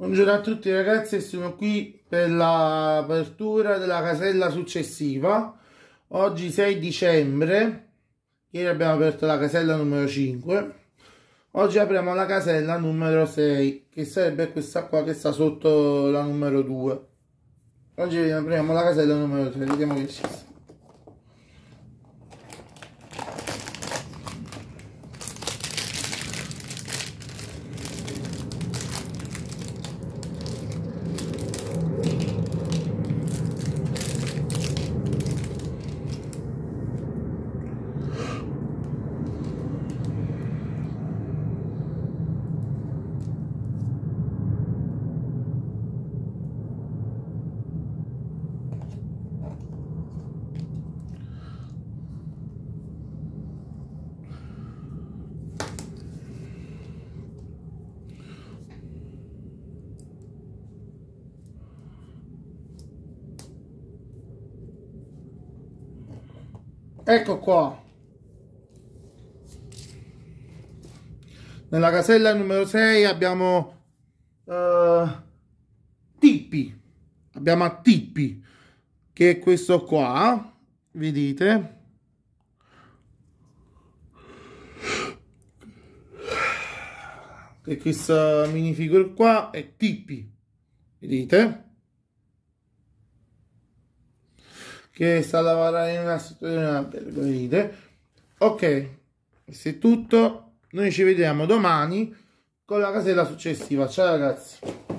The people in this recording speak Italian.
Buongiorno a tutti ragazzi, sono qui per l'apertura della casella successiva. Oggi 6 dicembre, ieri abbiamo aperto la casella numero 5. Oggi apriamo la casella numero 6, che sarebbe questa qua che sta sotto la numero 2. Oggi apriamo la casella numero 3, vediamo che ci sta. ecco qua nella casella numero 6 abbiamo uh, eh, tippi abbiamo a tippi che è questo qua vedete che questa minifigura qua è tippi vedete che sta a lavorare in una situazione pergolide. Ok, questo è tutto. Noi ci vediamo domani con la casella successiva. Ciao ragazzi.